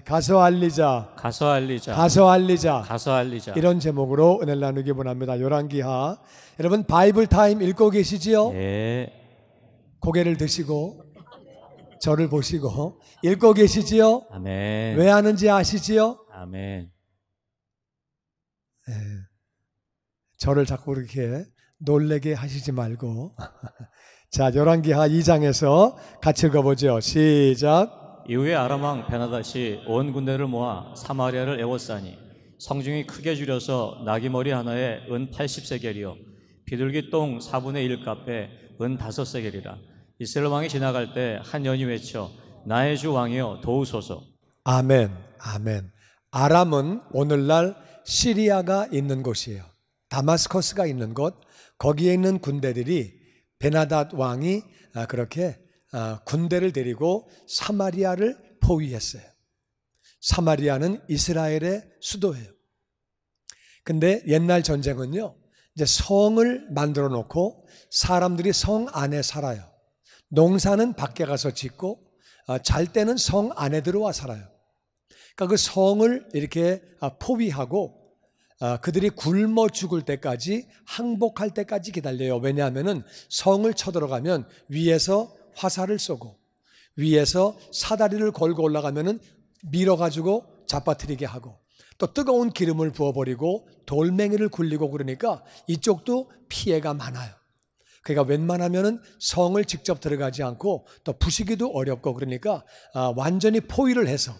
같이 가서 알리자. 가서 알리자. 가서 알리자. 가서 알리자. 이런 제목으로 은혜 나누기 원합니다. 열왕기하. 여러분 바이블 타임 읽고 계시지요? 예. 고개를 드시고 저를 보시고 읽고 계시지요? 아멘. 왜 하는지 아시지요? 아멘. 예. 저를 자꾸 이렇게 놀래게 하시지 말고 자 열왕기하 2장에서 같이 읽어보죠. 시작. 이후에 아람왕 베나다시온 군대를 모아 사마리아를 애워싸니 성중이 크게 줄여서 나기 머리 하나에 은 80세겔이요 비둘기 똥 4분의 1 값에 은 5세겔이라 이스라엘 왕이 지나갈 때 한 연이 외쳐 나의 주 왕이여 도우소서 아멘 아멘 아람은 오늘날 시리아가 있는 곳이에요 다마스코스가 있는 곳 거기에 있는 군대들이 베나닷 왕이 아, 그렇게 어, 군대를 데리고 사마리아를 포위했어요. 사마리아는 이스라엘의 수도예요. 근데 옛날 전쟁은요, 이제 성을 만들어 놓고 사람들이 성 안에 살아요. 농사는 밖에 가서 짓고 어, 잘 때는 성 안에 들어와 살아요. 그러니까 그 성을 이렇게 어, 포위하고 그들이 굶어 죽을 때까지 항복할 때까지 기다려요. 왜냐하면 성을 쳐들어가면 위에서 화살을 쏘고 위에서 사다리를 걸고 올라가면은 밀어가지고 잡아뜨리게 하고 또 뜨거운 기름을 부어버리고 돌멩이를 굴리고 그러니까 이쪽도 피해가 많아요. 그러니까 웬만하면은 성을 직접 들어가지 않고 또 부시기도 어렵고 그러니까 아, 완전히 포위를 해서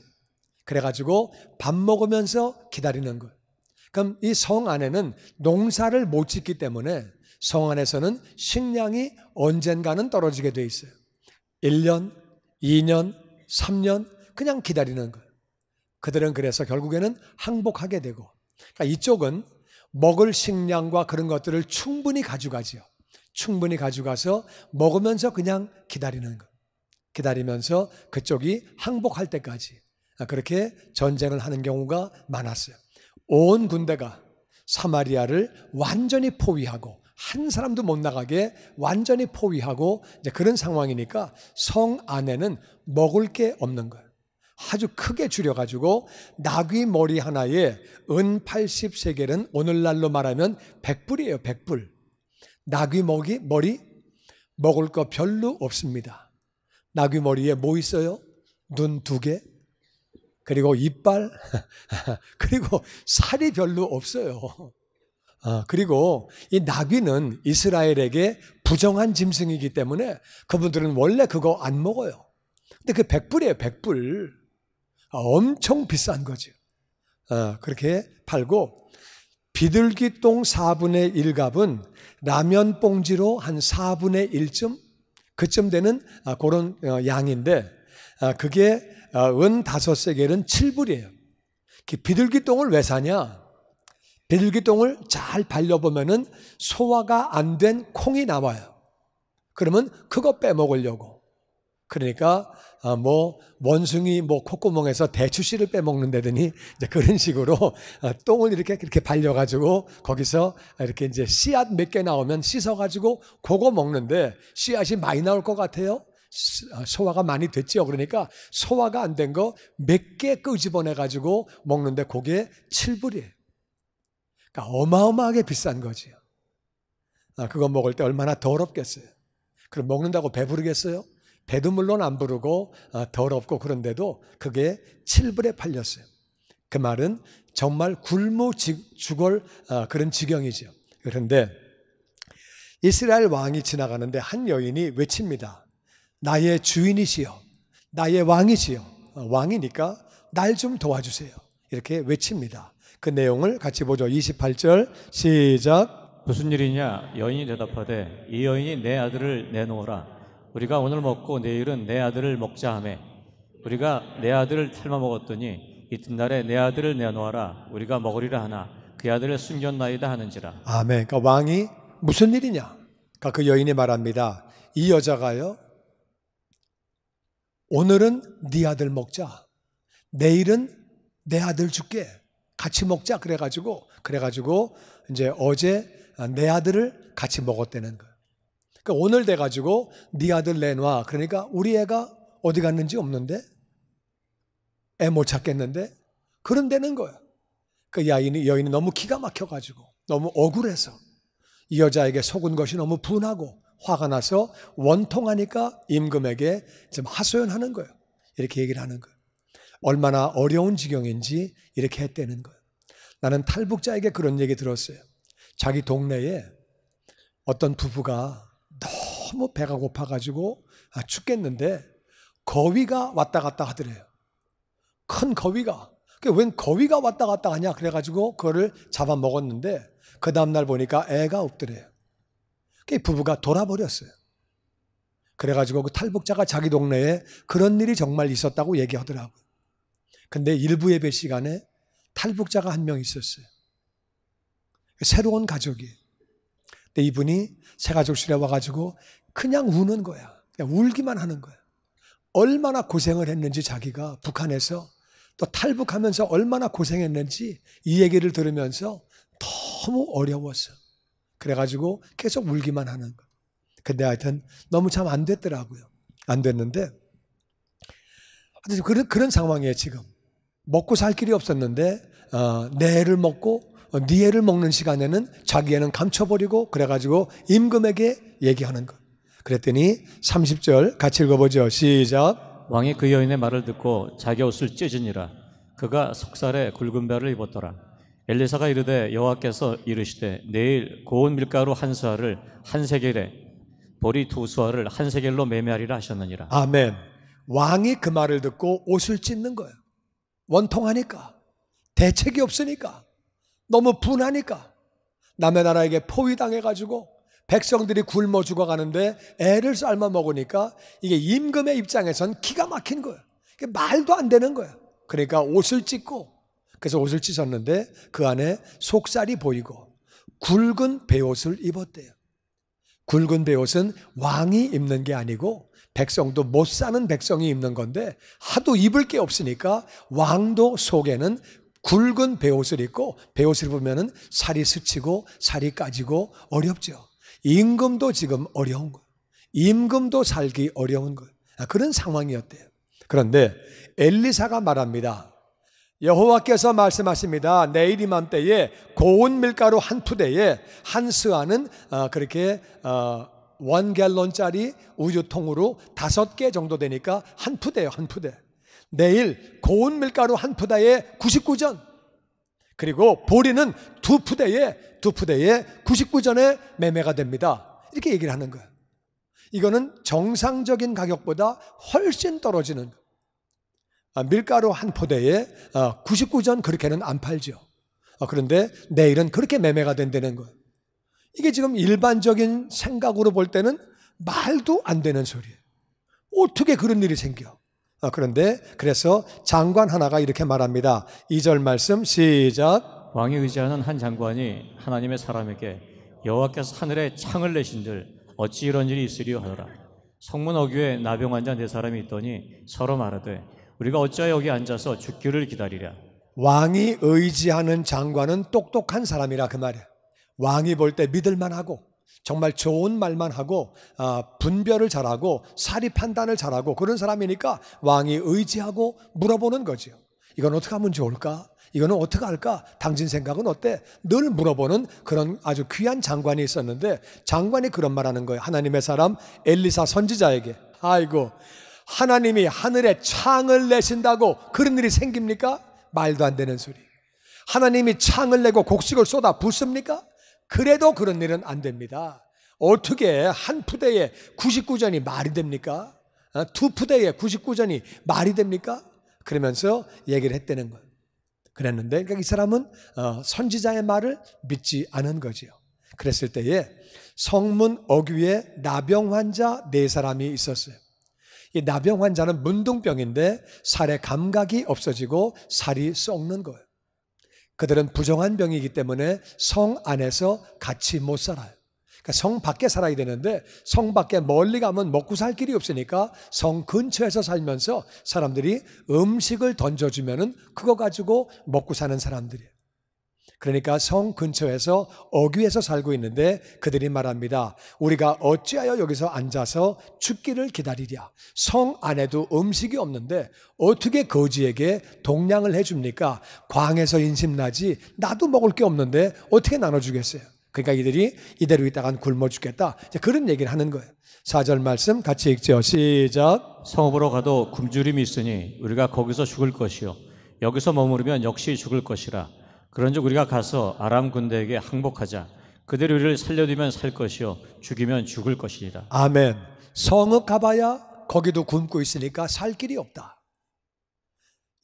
그래가지고 밥 먹으면서 기다리는 거. 예요 그럼 이 성 안에는 농사를 못 짓기 때문에 성 안에서는 식량이 언젠가는 떨어지게 돼 있어요. 1년, 2년, 3년 그냥 기다리는 거예요. 그들은 그래서 결국에는 항복하게 되고 그러니까 이쪽은 먹을 식량과 그런 것들을 충분히 가져가지요. 충분히 가져가서 먹으면서 그냥 기다리는 거. 기다리면서 그쪽이 항복할 때까지 그렇게 전쟁을 하는 경우가 많았어요. 온 군대가 사마리아를 완전히 포위하고 한 사람도 못 나가게 완전히 포위하고 이제 그런 상황이니까 성 안에는 먹을 게 없는 거예요. 아주 크게 줄여가지고 나귀 머리 하나에 은 83개는 오늘날로 말하면 100불이에요, 100불. 나귀 먹이, 머리? 먹을 거 별로 없습니다. 나귀 머리에 뭐 있어요? 눈 두 개, 그리고 이빨, 그리고 살이 별로 없어요. 어, 그리고 이 나귀는 이스라엘에게 부정한 짐승이기 때문에 그분들은 원래 그거 안 먹어요. 근데 그 백불이에요, 백불. 어, 엄청 비싼 거죠. 어, 아, 그렇게 팔고 비둘기 똥 4분의 1갑은 라면 봉지로 한 4분의 1쯤 그쯤 되는 아, 그런 어, 양인데 아, 그게 어, 은다 세겔은 7불이에요. 그 비둘기 똥을 왜 사냐? 비둘기똥을 잘 발려보면은 소화가 안 된 콩이 나와요. 그러면 그거 빼먹으려고. 그러니까 아뭐 원숭이 뭐 콧구멍에서 대추씨를 빼먹는다더니 이제 그런 식으로 아, 똥을 이렇게 이렇게 발려가지고 거기서 이렇게 이제 씨앗 몇 개 나오면 씻어가지고 그거 먹는데 씨앗이 많이 나올 것 같아요. 아, 소화가 많이 됐지요. 그러니까 소화가 안 된 거 몇 개 끄집어내가지고 먹는데 그게 칠불이에요. 그러니까 어마어마하게 비싼 거지요. 아, 그거 먹을 때 얼마나 더럽겠어요. 그럼 먹는다고 배부르겠어요? 배도 물론 안 부르고 아, 더럽고 그런데도 그게 7불에 팔렸어요. 그 말은 정말 굶어 죽을 아, 그런 지경이죠. 그런데 이스라엘 왕이 지나가는데 한 여인이 외칩니다. 나의 주인이시여, 나의 왕이시여, 어, 왕이니까 날 좀 도와주세요. 이렇게 외칩니다. 그 내용을 같이 보죠. 28절 시작. 무슨 일이냐? 여인이 대답하되 이 여인이 내 아들을 내놓으라. 우리가 오늘 먹고 내일은 내 아들을 먹자 하매 우리가 내 아들을 탈마 먹었더니 이튿날에 내 아들을 내놓아라. 우리가 먹으리라 하나 그 아들을 숨겼나이다 하는지라. 아멘. 그러니까 왕이 무슨 일이냐? 그러니까 그 여인이 말합니다. 이 여자가요. 오늘은 네 아들 먹자. 내일은 내 아들 줄게. 같이 먹자 그래가지고 그래가지고 이제 어제 내 아들을 같이 먹었다는 거예요. 그러니까 오늘 돼가지고 네 아들 내놔. 그러니까 우리 애가 어디 갔는지 없는데 애 못 찾겠는데 그런다는 거예요그여인이 여인이 너무 기가 막혀가지고 너무 억울해서 이 여자에게 속은 것이 너무 분하고 화가 나서 원통하니까 임금에게 지 하소연하는 거예요. 이렇게 얘기를 하는 거예요. 얼마나 어려운 지경인지 이렇게 했다는 거예요. 나는 탈북자에게 그런 얘기 들었어요. 자기 동네에 어떤 부부가 너무 배가 고파가지고 아, 죽겠는데 거위가 왔다 갔다 하더래요. 큰 거위가. 웬 거위가 왔다 갔다 하냐 그래가지고 그거를 잡아먹었는데 그 다음날 보니까 애가 없더래요. 그 부부가 돌아버렸어요. 그래가지고 그 탈북자가 자기 동네에 그런 일이 정말 있었다고 얘기하더라고요. 근데 일부 예배 시간에 탈북자가 한 명 있었어요. 새로운 가족이. 근데 이분이 새 가족실에 와가지고 그냥 우는 거야. 그냥 울기만 하는 거야. 얼마나 고생을 했는지 자기가 북한에서 또 탈북하면서 얼마나 고생했는지 이 얘기를 들으면서 너무 어려웠어. 그래가지고 계속 울기만 하는 거. 근데 하여튼 너무 참 안 됐더라고요. 안 됐는데 하여튼 그런, 그런 상황이에요, 지금. 먹고 살 길이 없었는데 어, 내 애를 먹고 네 어, 애를 먹는 시간에는 자기 애는 감춰버리고 그래가지고 임금에게 얘기하는 것. 그랬더니 30절 같이 읽어보죠. 시작. 왕이 그 여인의 말을 듣고 자기 옷을 찢으니라. 그가 속살에 굵은 배를 입었더라. 엘리사가 이르되 여호와께서 이르시되 내일 고운 밀가루 한 수알을 한 세겔에 보리 두 수알을 한 세겔로 매매하리라 하셨느니라. 아멘. 왕이 그 말을 듣고 옷을 찢는 거예요. 원통하니까 대책이 없으니까 너무 분하니까 남의 나라에게 포위당해가지고 백성들이 굶어 죽어가는데 애를 삶아 먹으니까 이게 임금의 입장에선 기가 막힌 거예요. 말도 안 되는 거예요. 그러니까 옷을 찢고 그래서 옷을 찢었는데 그 안에 속살이 보이고 굵은 베옷을 입었대요. 굵은 베옷은 왕이 입는 게 아니고 백성도 못 사는 백성이 입는 건데 하도 입을 게 없으니까 왕도 속에는 굵은 베옷을 입고 베옷을 보면은 살이 스치고 살이 까지고 어렵죠. 임금도 지금 어려운 거예요. 임금도 살기 어려운 거예요. 아, 그런 상황이었대요. 그런데 엘리사가 말합니다. 여호와께서 말씀하십니다. 내일 이맘때에 고운 밀가루 한 푸대에 한 스와는 어, 그렇게 어, 원 갤런짜리 우유통으로 다섯 개 정도 되니까 한 푸대요, 한 푸대. 내일 고운 밀가루 한 푸대에 99전. 그리고 보리는 두 푸대에 두 푸대에 99전에 매매가 됩니다. 이렇게 얘기를 하는 거예요. 이거는 정상적인 가격보다 훨씬 떨어지는 거예요. 아, 밀가루 한 포대에 99전 아, 그렇게는 안 팔죠. 아, 그런데 내일은 그렇게 매매가 된다는 거예요. 이게 지금 일반적인 생각으로 볼 때는 말도 안 되는 소리예요. 어떻게 그런 일이 생겨? 그런데 그래서 장관 하나가 이렇게 말합니다. 2절 말씀 시작. 왕이 의지하는 한 장관이 하나님의 사람에게 여호와께서 하늘에 창을 내신들 어찌 이런 일이 있으리요 하더라. 성문 어귀에 나병 환자 네 사람이 있더니 서로 말하되 우리가 어찌하여 여기 앉아서 죽기를 기다리랴. 왕이 의지하는 장관은 똑똑한 사람이라 그 말이야. 왕이 볼 때 믿을만 하고 정말 좋은 말만 하고 아, 분별을 잘하고 사리 판단을 잘하고 그런 사람이니까 왕이 의지하고 물어보는 거지 이건 어떻게 하면 좋을까? 이거는 어떻게 할까? 당신 생각은 어때? 늘 물어보는 그런 아주 귀한 장관이 있었는데 장관이 그런 말하는 거예요. 하나님의 사람 엘리사 선지자에게 아이고 하나님이 하늘에 창을 내신다고 그런 일이 생깁니까? 말도 안 되는 소리. 하나님이 창을 내고 곡식을 쏟아 붓습니까? 그래도 그런 일은 안 됩니다. 어떻게 한 푸대에 99전이 말이 됩니까? 어, 두 푸대에 99전이 말이 됩니까? 그러면서 얘기를 했다는 거예요. 그랬는데, 그러니까 이 사람은 어, 선지자의 말을 믿지 않은 거지 그랬을 때에 성문 어귀에 나병 환자 네 사람이 있었어요. 이 나병 환자는 문둥병인데 살의 감각이 없어지고 살이 썩는 거예요. 그들은 부정한 병이기 때문에 성 안에서 같이 못 살아요. 그러니까 성 밖에 살아야 되는데 성 밖에 멀리 가면 먹고 살 길이 없으니까 성 근처에서 살면서 사람들이 음식을 던져주면은 그거 가지고 먹고 사는 사람들이에요. 그러니까 성 근처에서 어귀에서 살고 있는데 그들이 말합니다. 우리가 어찌하여 여기서 앉아서 죽기를 기다리랴. 성 안에도 음식이 없는데 어떻게 거지에게 동량을 해줍니까? 광에서 인심나지 나도 먹을 게 없는데 어떻게 나눠주겠어요? 그러니까 이들이 이대로 있다간 굶어 죽겠다. 그런 얘기를 하는 거예요. 4절 말씀 같이 읽죠. 시작. 성읍으로 가도 굶주림이 있으니 우리가 거기서 죽을 것이요. 여기서 머무르면 역시 죽을 것이라. 그런즉 우리가 가서 아람 군대에게 항복하자. 그들이 우리를 살려두면 살 것이요 죽이면 죽을 것이니라. 아멘. 성읍 가봐야 거기도 굶고 있으니까 살 길이 없다.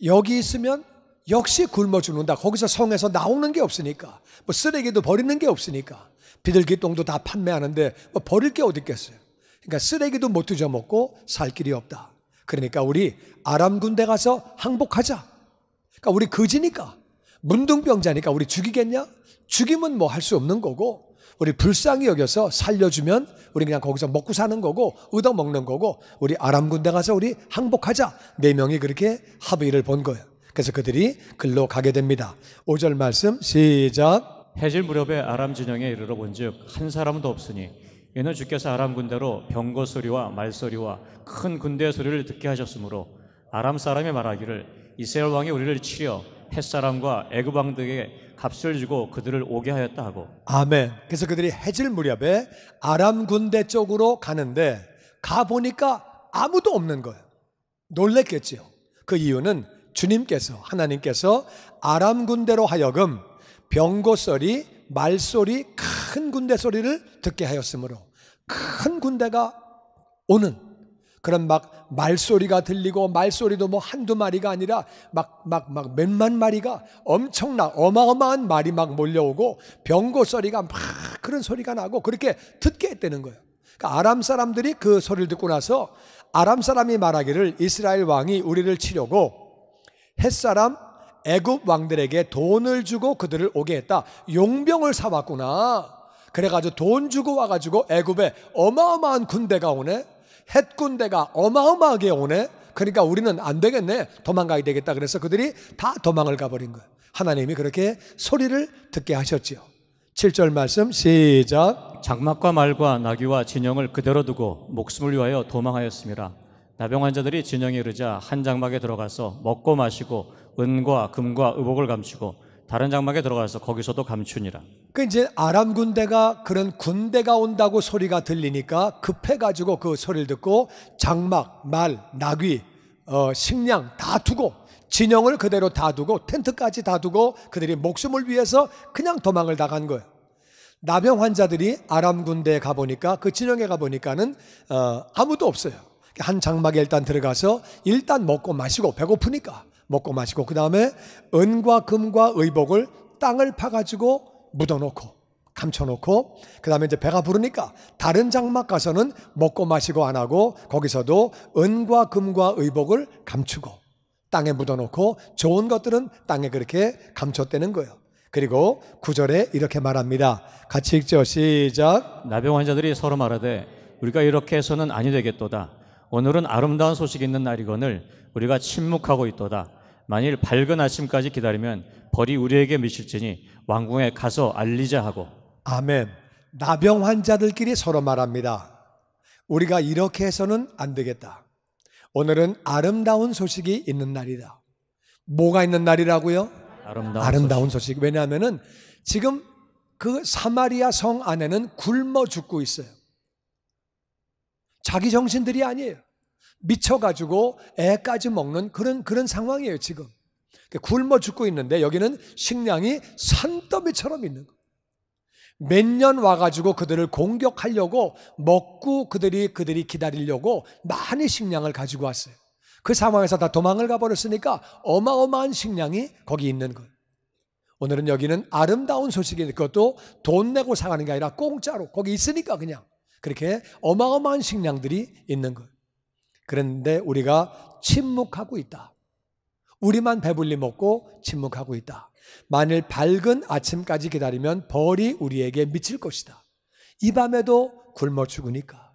여기 있으면 역시 굶어 죽는다. 거기서 성에서 나오는 게 없으니까. 뭐 쓰레기도 버리는 게 없으니까. 비둘기똥도 다 판매하는데 뭐 버릴 게 어디 있겠어요. 그러니까 쓰레기도 못 뒤져 먹고 살 길이 없다. 그러니까 우리 아람 군대 가서 항복하자. 그러니까 우리 거지니까 문둥병자니까 우리 죽이겠냐? 죽이면 뭐 할 수 없는 거고 우리 불쌍히 여겨서 살려주면 우리 그냥 거기서 먹고 사는 거고 얻어먹는 거고 우리 아람 군대 가서 우리 항복하자 네 명이 그렇게 합의를 본 거예요. 그래서 그들이 글로 가게 됩니다. 5절 말씀 시작. 해질 무렵에 아람 진영에 이르러 본즉 한 사람도 없으니 이는 주께서 아람 군대로 병거 소리와 말 소리와 큰 군대의 소리를 듣게 하셨으므로 아람 사람의 말하기를 이스라엘 왕이 우리를 치려 햇사람과 애굽 왕등에 값을 주고 그들을 오게 하였다 하고. 아멘. 그래서 그들이 해질 무렵에 아람 군대 쪽으로 가는데 가 보니까 아무도 없는 거예요. 놀랬겠지요. 그 이유는 주님께서 하나님께서 아람 군대로 하여금 병고 소리, 말 소리, 큰 군대 소리를 듣게 하였으므로 큰 군대가 오는 그런 막 말소리가 들리고 말소리도 뭐 한두 마리가 아니라 막 막 막 몇만 마리가 엄청나 어마어마한 말이 막 몰려오고 병고 소리가 막 그런 소리가 나고 그렇게 듣게 되는 거예요. 그러니까 아람 사람들이 그 소리를 듣고 나서 아람 사람이 말하기를 이스라엘 왕이 우리를 치려고 햇사람 애굽 왕들에게 돈을 주고 그들을 오게 했다. 용병을 사왔구나. 그래가지고 돈 주고 와가지고 애굽에 어마어마한 군대가 오네. 햇군대가 어마어마하게 오네. 그러니까 우리는 안 되겠네. 도망가야 되겠다. 그래서 그들이 다 도망을 가버린 거예요. 하나님이 그렇게 소리를 듣게 하셨지요. 7절 말씀 시작. 장막과 말과 나귀와 진영을 그대로 두고 목숨을 위하여 도망하였습니다. 나병 환자들이 진영에 이르자 한 장막에 들어가서 먹고 마시고 은과 금과 의복을 감추고 다른 장막에 들어가서 거기서도 감추니라. 그 이제 아람 군대가 그런 군대가 온다고 소리가 들리니까 급해 가지고 그 소리를 듣고 장막, 말, 나귀, 어, 식량 다 두고 진영을 그대로 다 두고 텐트까지 다 두고 그들이 목숨을 위해서 그냥 도망을 나간 거예요. 나병 환자들이 아람 군대에 가보니까 그 진영에 가보니까는 어, 아무도 없어요. 한 장막에 일단 들어가서 일단 먹고 마시고 배고프니까 먹고 마시고 그 다음에 은과 금과 의복을 땅을 파가지고 묻어놓고 감춰놓고 그 다음에 이제 배가 부르니까 다른 장막 가서는 먹고 마시고 안 하고 거기서도 은과 금과 의복을 감추고 땅에 묻어놓고 좋은 것들은 땅에 그렇게 감춰대는 거예요. 그리고 구절에 이렇게 말합니다. 같이 읽죠. 시작. 나병 환자들이 서로 말하되 우리가 이렇게 해서는 아니 되겠도다. 오늘은 아름다운 소식이 있는 날이거늘 우리가 침묵하고 있도다. 만일 밝은 아침까지 기다리면 벌이 우리에게 미칠지니 왕궁에 가서 알리자 하고 아멘. 나병 환자들끼리 서로 말합니다. 우리가 이렇게 해서는 안 되겠다. 오늘은 아름다운 소식이 있는 날이다. 뭐가 있는 날이라고요? 아름다운, 아름다운 소식. 소식. 왜냐하면은 지금 그 사마리아 성 안에는 굶어 죽고 있어요. 자기 정신들이 아니에요. 미쳐가지고 애까지 먹는 그런, 그런 상황이에요, 지금. 굶어 죽고 있는데 여기는 식량이 산더미처럼 있는 거. 예요몇 년 와가지고 그들을 공격하려고 먹고 그들이 그들이 기다리려고 많이 식량을 가지고 왔어요. 그 상황에서 다 도망을 가버렸으니까 어마어마한 식량이 거기 있는 거예요. 오늘은 여기는 아름다운 소식이 그것도 돈 내고 사가는 게 아니라 공짜로 거기 있으니까 그냥 그렇게 어마어마한 식량들이 있는 거예요. 그런데 우리가 침묵하고 있다. 우리만 배불리 먹고 침묵하고 있다. 만일 밝은 아침까지 기다리면 벌이 우리에게 미칠 것이다. 이 밤에도 굶어 죽으니까.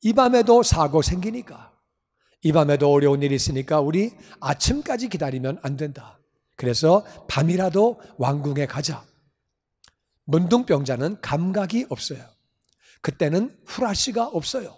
이 밤에도 사고 생기니까. 이 밤에도 어려운 일이 있으니까 우리 아침까지 기다리면 안 된다. 그래서 밤이라도 왕궁에 가자. 문둥병자는 감각이 없어요. 그때는 후라시가 없어요.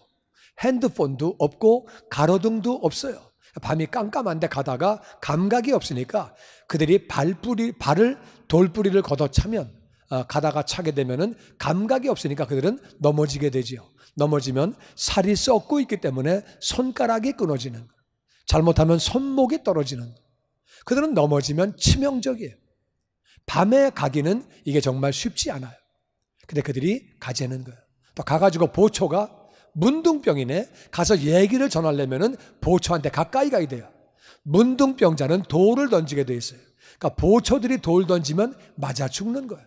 핸드폰도 없고 가로등도 없어요. 밤이 깜깜한데 가다가 감각이 없으니까 그들이 발뿌리 발을 돌뿌리를 걷어 차면 어, 아, 가다가 차게 되면은 감각이 없으니까 그들은 넘어지게 되지요. 넘어지면 살이 썩고 있기 때문에 손가락이 끊어지는 잘못하면 손목이 떨어지는 그들은 넘어지면 치명적이에요. 밤에 가기는 이게 정말 쉽지 않아요. 근데 그들이 가재는 거예요. 또 가가지고 보초가 문둥병이네. 가서 얘기를 전하려면은 보초한테 가까이 가야 돼요. 문둥병자는 돌을 던지게 돼 있어요. 그러니까 보초들이 돌 던지면 맞아 죽는 거예요.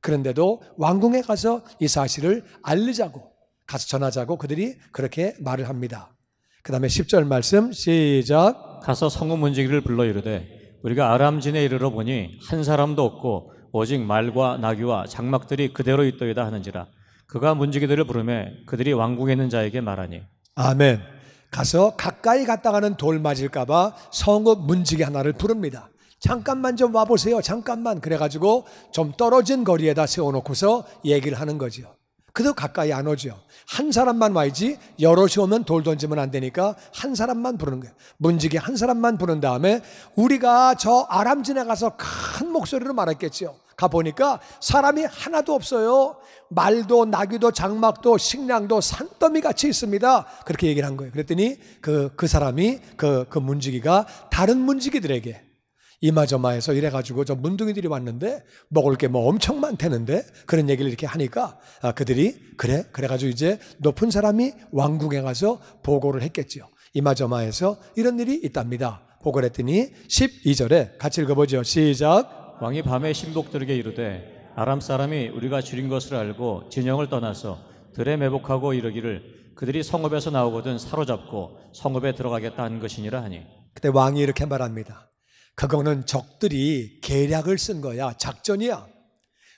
그런데도 왕궁에 가서 이 사실을 알리자고 가서 전하자고 그들이 그렇게 말을 합니다. 그 다음에 10절 말씀 시작 가서 성우 문지기를 불러 이르되 우리가 아람진에 이르러 보니 한 사람도 없고 오직 말과 나귀와 장막들이 그대로 있더이다 하는지라 그가 문지기들을 부르매 그들이 왕국에 있는 자에게 말하니 아멘. 가서 가까이 갔다가는 돌 맞을까봐 성읍 문지기 하나를 부릅니다. 잠깐만 좀 와보세요. 잠깐만. 그래가지고 좀 떨어진 거리에다 세워놓고서 얘기를 하는 거죠. 그도 가까이 안 오죠. 한 사람만 와야지 여럿이 오면 돌 던지면 안 되니까 한 사람만 부르는 거예요. 문지기 한 사람만 부른 다음에 우리가 저 아람진에 가서 큰 목소리로 말했겠지요. 가보니까 사람이 하나도 없어요. 말도 나귀도 장막도 식량도 산더미 같이 있습니다. 그렇게 얘기를 한 거예요. 그랬더니 그그 그 사람이 그그 그 문지기가 다른 문지기들에게 이마저마해서 이래가지고 저 문둥이들이 왔는데 먹을 게 뭐 엄청 많대는데 그런 얘기를 이렇게 하니까 아, 그들이 그래 그래가지고 이제 높은 사람이 왕궁에 가서 보고를 했겠지요. 이마저마해서 이런 일이 있답니다. 보고를 했더니 12절에 같이 읽어보죠. 시작. 왕이 밤에 신복들에게 이르되 아람 사람이 우리가 줄인 것을 알고 진영을 떠나서 들에 매복하고 이르기를 그들이 성읍에서 나오거든 사로잡고 성읍에 들어가겠다 한 것이니라 하니 그때 왕이 이렇게 말합니다. 그거는 적들이 계략을 쓴 거야. 작전이야.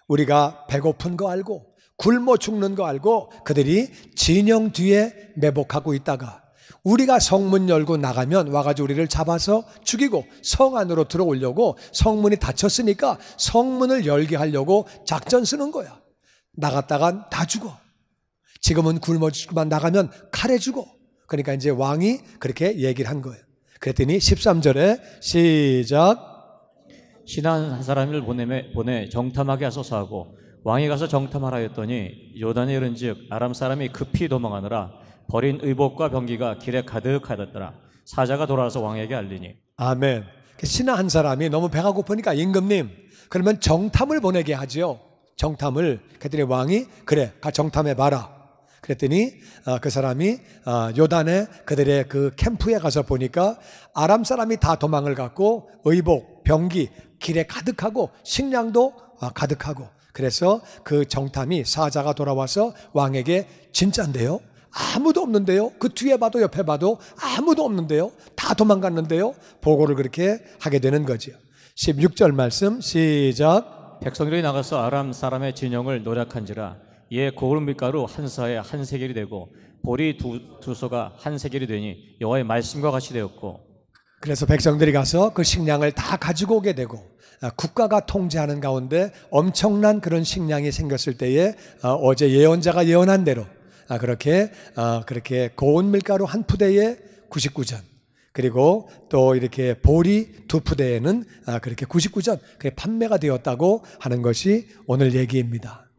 우리가 배고픈 거 알고 굶어 죽는 거 알고 그들이 진영 뒤에 매복하고 있다가 우리가 성문 열고 나가면 와가지고 우리를 잡아서 죽이고 성 안으로 들어오려고 성문이 닫혔으니까 성문을 열게 하려고 작전 쓰는 거야. 나갔다간 다 죽어. 지금은 굶어 죽만 나가면 칼에 죽어. 그러니까 이제 왕이 그렇게 얘기를 한 거예요. 그랬더니 13절에 시작. 신한 사람을 보내매, 보내 정탐하게 하소서하고 왕이 가서 정탐하라 했더니 요단에 이른즉 아람 사람이 급히 도망하느라 버린 의복과 병기가 길에 가득하였더라. 사자가 돌아와서 왕에게 알리니. 아멘. 신하 한 사람이 너무 배가 고프니까 임금님 그러면 정탐을 보내게 하지요. 정탐을 그들의 왕이 그래 가 정탐해 봐라. 그랬더니 어, 그 사람이 어, 요단에 그들의 그 캠프에 가서 보니까 아람 사람이 다 도망을 갔고 의복, 병기 길에 가득하고 식량도 어, 가득하고 그래서 그 정탐이 사자가 돌아와서 왕에게 진짠데요. 아무도 없는데요. 그 뒤에 봐도 옆에 봐도 아무도 없는데요. 다 도망갔는데요. 보고를 그렇게 하게 되는 거죠 16절 말씀 시작. 백성들이 나가서 아람 사람의 진영을 노략한지라 예 고름 밀가루 한 사에 한 세겔이 되고 보리 두, 두 소가 한 세겔이 되니 여호와의 말씀과 같이 되었고 그래서 백성들이 가서 그 식량을 다 가지고 오게 되고 아, 국가가 통제하는 가운데 엄청난 그런 식량이 생겼을 때에 아, 어제 예언자가 예언한 대로 아, 그렇게 어, 그렇게 고운 밀가루 한 푸대에 99전 그리고 또 이렇게 보리 두 푸대에는 아, 그렇게 99전 그게 판매가 되었다고 하는 것이 오늘 얘기입니다.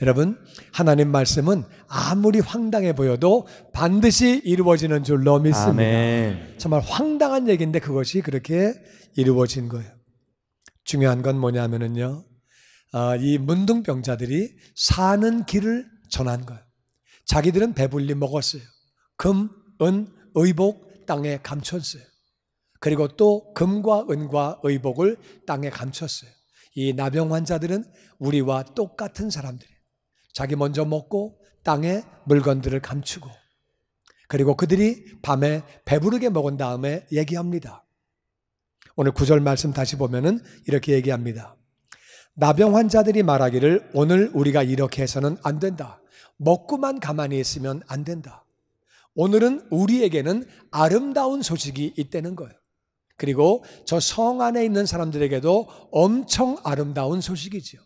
여러분 하나님 말씀은 아무리 황당해 보여도 반드시 이루어지는 줄로 믿습니다. 아멘. 정말 황당한 얘기인데 그것이 그렇게 이루어진 거예요. 중요한 건 뭐냐면은요. 아, 이 문둥병자들이 사는 길을 전한 거예요. 자기들은 배불리 먹었어요. 금, 은, 의복 땅에 감췄어요. 그리고 또 금과 은과 의복을 땅에 감췄어요. 이 나병 환자들은 우리와 똑같은 사람들이에요. 자기 먼저 먹고 땅에 물건들을 감추고 그리고 그들이 밤에 배부르게 먹은 다음에 얘기합니다. 오늘 구절 말씀 다시 보면은 이렇게 얘기합니다. 나병 환자들이 말하기를 오늘 우리가 이렇게 해서는 안 된다. 먹고만 가만히 있으면 안 된다. 오늘은 우리에게는 아름다운 소식이 있다는 거예요. 그리고 저 성 안에 있는 사람들에게도 엄청 아름다운 소식이지요.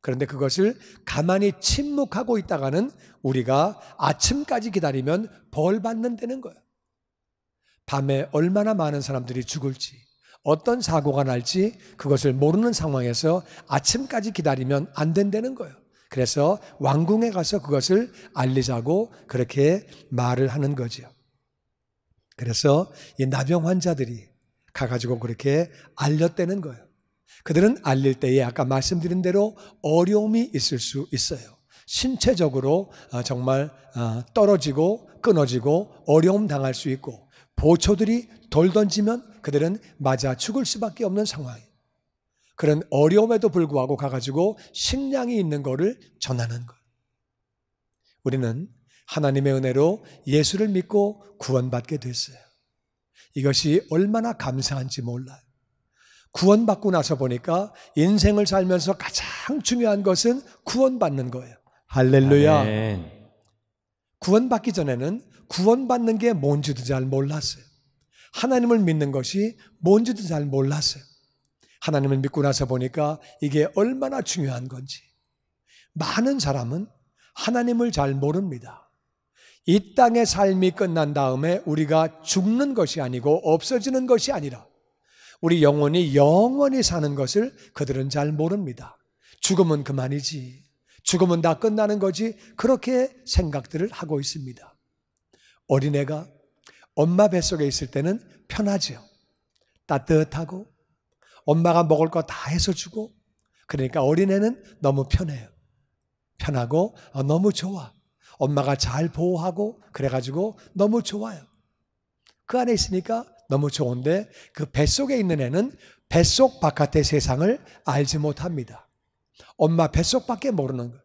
그런데 그것을 가만히 침묵하고 있다가는 우리가 아침까지 기다리면 벌 받는다는 거예요. 밤에 얼마나 많은 사람들이 죽을지, 어떤 사고가 날지 그것을 모르는 상황에서 아침까지 기다리면 안 된다는 거예요. 그래서 왕궁에 가서 그것을 알리자고 그렇게 말을 하는 거죠. 그래서 이 나병 환자들이 가가지고 그렇게 알렸다는 거예요. 그들은 알릴 때에 아까 말씀드린 대로 어려움이 있을 수 있어요. 신체적으로 어, 정말 어, 떨어지고 끊어지고 어려움 당할 수 있고 보초들이 돌 던지면 그들은 맞아 죽을 수밖에 없는 상황이에요. 그런 어려움에도 불구하고 가가지고 식량이 있는 것을 전하는 것. 우리는 하나님의 은혜로 예수를 믿고 구원받게 됐어요. 이것이 얼마나 감사한지 몰라요. 구원받고 나서 보니까 인생을 살면서 가장 중요한 것은 구원받는 거예요. 할렐루야. 아멘. 구원받기 전에는 구원받는 게 뭔지도 잘 몰랐어요. 하나님을 믿는 것이 뭔지도 잘 몰랐어요. 하나님을 믿고 나서 보니까 이게 얼마나 중요한 건지. 많은 사람은 하나님을 잘 모릅니다. 이 땅의 삶이 끝난 다음에 우리가 죽는 것이 아니고 없어지는 것이 아니라 우리 영혼이 영원히 사는 것을 그들은 잘 모릅니다. 죽음은 그만이지. 죽음은 다 끝나는 거지. 그렇게 생각들을 하고 있습니다. 어린애가 엄마 뱃속에 있을 때는 편하죠. 따뜻하고 엄마가 먹을 거 다 해서 주고 그러니까 어린애는 너무 편해요. 편하고 어, 너무 좋아. 엄마가 잘 보호하고 그래가지고 너무 좋아요. 그 안에 있으니까 너무 좋은데 그 뱃속에 있는 애는 뱃속 바깥의 세상을 알지 못합니다. 엄마 뱃속밖에 모르는 거.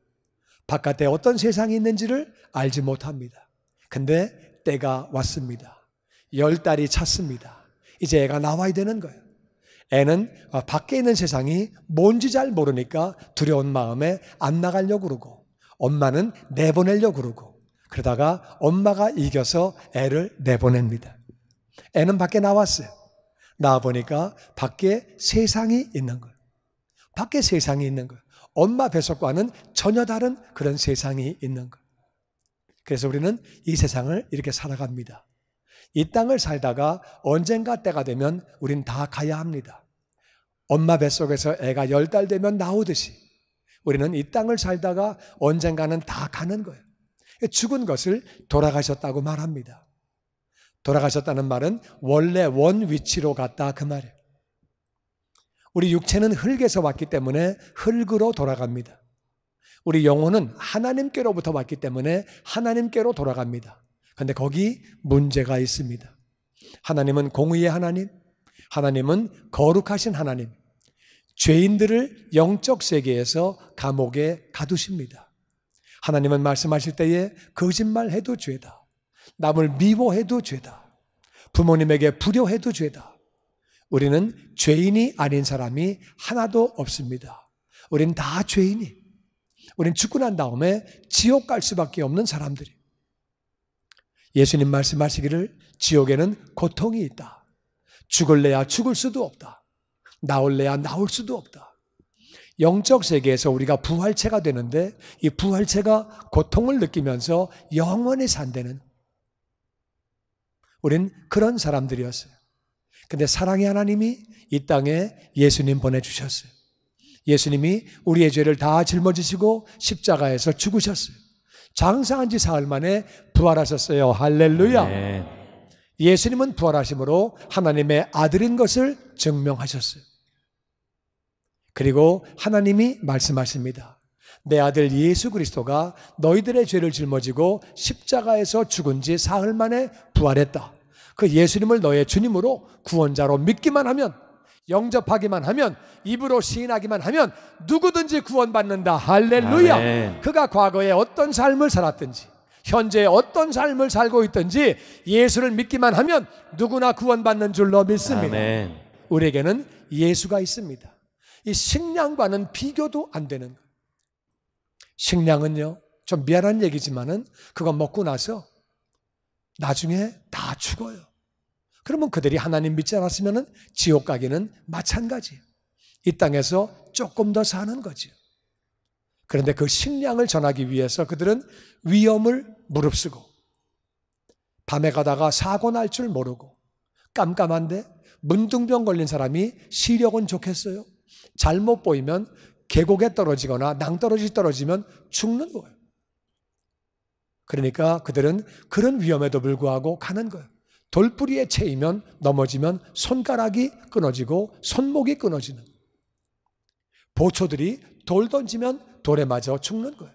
바깥에 어떤 세상이 있는지를 알지 못합니다. 근데 때가 왔습니다. 열 달이 찼습니다. 이제 애가 나와야 되는 거예요. 애는 어, 밖에 있는 세상이 뭔지 잘 모르니까 두려운 마음에 안 나가려고 그러고 엄마는 내보내려고 그러고 그러다가 엄마가 이겨서 애를 내보냅니다. 애는 밖에 나왔어요. 나와보니까 밖에 세상이 있는 거예요. 밖에 세상이 있는 거예요. 엄마 배속과는 전혀 다른 그런 세상이 있는 거예요. 그래서 우리는 이 세상을 이렇게 살아갑니다. 이 땅을 살다가 언젠가 때가 되면 우린 다 가야 합니다. 엄마 뱃속에서 애가 열 달 되면 나오듯이 우리는 이 땅을 살다가 언젠가는 다 가는 거예요. 죽은 것을 돌아가셨다고 말합니다. 돌아가셨다는 말은 원래 원 위치로 갔다 그 말이에요. 우리 육체는 흙에서 왔기 때문에 흙으로 돌아갑니다. 우리 영혼은 하나님께로부터 왔기 때문에 하나님께로 돌아갑니다. 근데 거기 문제가 있습니다. 하나님은 공의의 하나님, 하나님은 거룩하신 하나님, 죄인들을 영적 세계에서 감옥에 가두십니다. 하나님은 말씀하실 때에 거짓말해도 죄다. 남을 미워해도 죄다. 부모님에게 불효해도 죄다. 우리는 죄인이 아닌 사람이 하나도 없습니다. 우린 다 죄인이. 우린 죽고 난 다음에 지옥 갈 수밖에 없는 사람들이. 예수님 말씀하시기를 지옥에는 고통이 있다. 죽을래야 죽을 수도 없다. 나올래야 나올 수도 없다. 영적 세계에서 우리가 부활체가 되는데 이 부활체가 고통을 느끼면서 영원히 산다는 우린 그런 사람들이었어요. 근데 사랑의 하나님이 이 땅에 예수님 보내주셨어요. 예수님이 우리의 죄를 다 짊어지시고 십자가에서 죽으셨어요. 장사한 지 사흘 만에 부활하셨어요. 할렐루야. 네. 예수님은 부활하심으로 하나님의 아들인 것을 증명하셨어요. 그리고 하나님이 말씀하십니다. 내 아들 예수 그리스도가 너희들의 죄를 짊어지고 십자가에서 죽은 지 사흘 만에 부활했다. 그 예수님을 너의 주님으로 구원자로 믿기만 하면 영접하기만 하면 입으로 시인하기만 하면 누구든지 구원받는다. 할렐루야. 아멘. 그가 과거에 어떤 삶을 살았든지 현재 어떤 삶을 살고 있든지 예수를 믿기만 하면 누구나 구원받는 줄로 믿습니다. 아멘. 우리에게는 예수가 있습니다. 이 식량과는 비교도 안 되는 식량은요. 좀 미안한 얘기지만은 그거 먹고 나서 나중에 다 죽어요. 그러면 그들이 하나님 믿지 않았으면 지옥 가기는 마찬가지예요. 이 땅에서 조금 더 사는 거지요. 그런데 그 식량을 전하기 위해서 그들은 위험을 무릅쓰고 밤에 가다가 사고 날 줄 모르고 깜깜한데 문둥병 걸린 사람이 시력은 좋겠어요. 잘못 보이면 계곡에 떨어지거나 낭떠러지 떨어지면 죽는 거예요. 그러니까 그들은 그런 위험에도 불구하고 가는 거예요. 돌뿌리에 채이면 넘어지면 손가락이 끊어지고 손목이 끊어지는 보초들이 돌 던지면 돌에 맞아 죽는 거예요.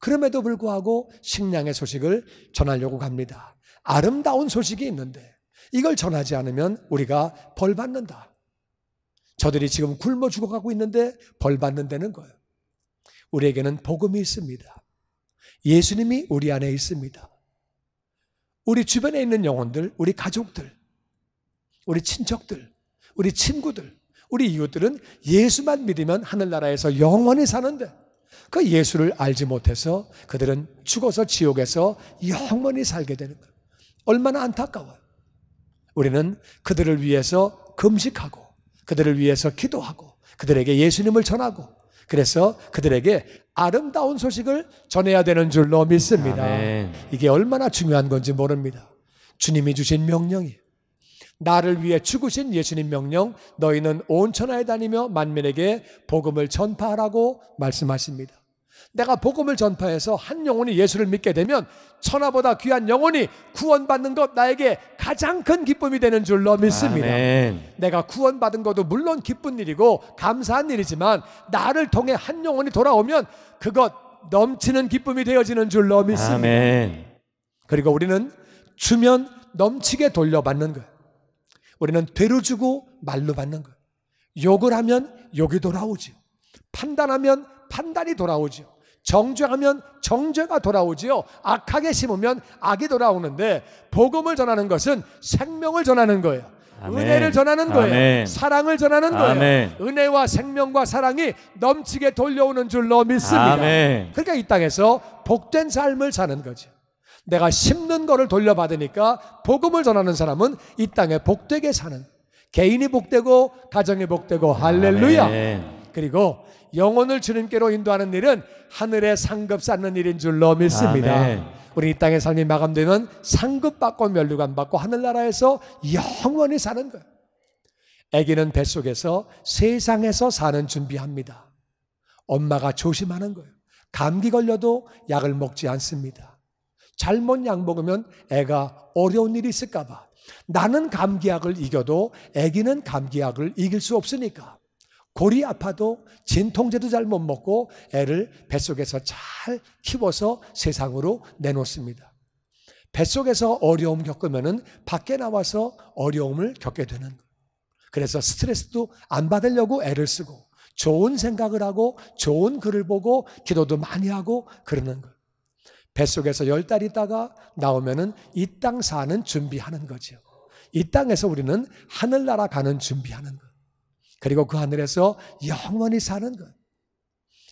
그럼에도 불구하고 식량의 소식을 전하려고 갑니다. 아름다운 소식이 있는데 이걸 전하지 않으면 우리가 벌 받는다. 저들이 지금 굶어 죽어가고 있는데 벌 받는다는 거예요. 우리에게는 복음이 있습니다. 예수님이 우리 안에 있습니다. 우리 주변에 있는 영혼들, 우리 가족들, 우리 친척들, 우리 친구들, 우리 이웃들은 예수만 믿으면 하늘나라에서 영원히 사는데 그 예수를 알지 못해서 그들은 죽어서 지옥에서 영원히 살게 되는 거예요. 얼마나 안타까워요. 우리는 그들을 위해서 금식하고 그들을 위해서 기도하고 그들에게 예수님을 전하고 그래서 그들에게 아름다운 소식을 전해야 되는 줄로 믿습니다. 아멘. 이게 얼마나 중요한 건지 모릅니다. 주님이 주신 명령이 나를 위해 죽으신 예수님 명령 너희는 온 천하에 다니며 만민에게 복음을 전파하라고 말씀하십니다. 내가 복음을 전파해서 한 영혼이 예수를 믿게 되면 천하보다 귀한 영혼이 구원받는 것 나에게 가장 큰 기쁨이 되는 줄로 믿습니다. 아멘. 내가 구원받은 것도 물론 기쁜 일이고 감사한 일이지만 나를 통해 한 영혼이 돌아오면 그것 넘치는 기쁨이 되어지는 줄로 믿습니다. 아멘. 그리고 우리는 주면 넘치게 돌려받는 것. 우리는 되로 주고 말로 받는 것. 욕을 하면 욕이 돌아오지요. 판단하면 판단이 돌아오지요. 정죄하면 정죄가 돌아오지요. 악하게 심으면 악이 돌아오는데 복음을 전하는 것은 생명을 전하는 거예요. 아멘. 은혜를 전하는 거예요. 아멘. 사랑을 전하는 거예요. 은혜와 생명과 사랑이 넘치게 돌려오는 줄로 믿습니다. 그러니까 이 땅에서 복된 삶을 사는 거죠. 내가 심는 거를 돌려받으니까 복음을 전하는 사람은 이 땅에 복되게 사는 개인이 복되고 가정이 복되고 할렐루야. 그리고 영혼을 주님께로 인도하는 일은 하늘에 상급 쌓는 일인 줄로 믿습니다. 아멘. 우리 이 땅의 삶이 마감되면 상급 받고 면류관 받고 하늘나라에서 영원히 사는 거예요. 아기는 뱃속에서 세상에서 사는 준비합니다. 엄마가 조심하는 거예요. 감기 걸려도 약을 먹지 않습니다. 잘못 약 먹으면 애가 어려운 일이 있을까봐. 나는 감기약을 이겨도 애기는 감기약을 이길 수 없으니까. 골이 아파도 진통제도 잘 못 먹고 애를 뱃속에서 잘 키워서 세상으로 내놓습니다. 뱃속에서 어려움 겪으면 밖에 나와서 어려움을 겪게 되는 거예요. 그래서 스트레스도 안 받으려고 애를 쓰고 좋은 생각을 하고 좋은 글을 보고 기도도 많이 하고 그러는 거예요. 뱃속에서 열 달 있다가 나오면이 땅 사는 준비하는 거죠. 이 땅에서 우리는 하늘나라 가는 준비하는 거예요. 그리고 그 하늘에서 영원히 사는 것.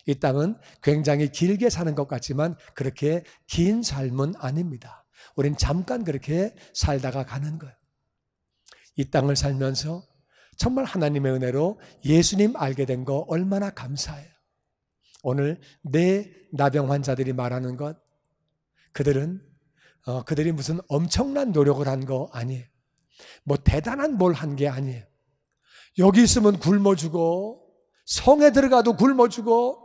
이 땅은 굉장히 길게 사는 것 같지만 그렇게 긴 삶은 아닙니다. 우린 잠깐 그렇게 살다가 가는 거예요. 이 땅을 살면서 정말 하나님의 은혜로 예수님 알게 된 거 얼마나 감사해요. 오늘 내 나병 환자들이 말하는 것, 그들은 어, 그들이 무슨 엄청난 노력을 한 거 아니에요. 뭐 대단한 뭘 한 게 아니에요. 여기 있으면 굶어 죽어. 성에 들어가도 굶어 죽어.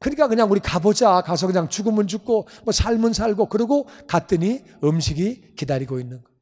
그러니까 그냥 우리 가보자. 가서 그냥 죽으면 죽고, 뭐 삶은 살고, 그러고 갔더니 음식이 기다리고 있는 거.